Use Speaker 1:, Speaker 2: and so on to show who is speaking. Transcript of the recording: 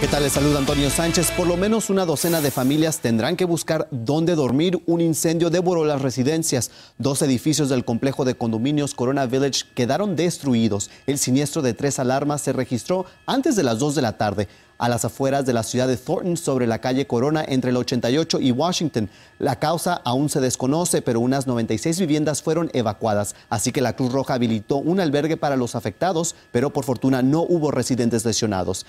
Speaker 1: ¿Qué tal? Les saluda Antonio Sánchez. Por lo menos una docena de familias tendrán que buscar dónde dormir. Un incendio devoró las residencias. Dos edificios del complejo de condominios Corona Village quedaron destruidos. El siniestro de tres alarmas se registró antes de las 2 de la tarde a las afueras de la ciudad de Thornton sobre la calle Corona entre el 88 y Washington. La causa aún se desconoce, pero unas 96 viviendas fueron evacuadas, así que la Cruz Roja habilitó un albergue para los afectados, pero por fortuna no hubo residentes lesionados.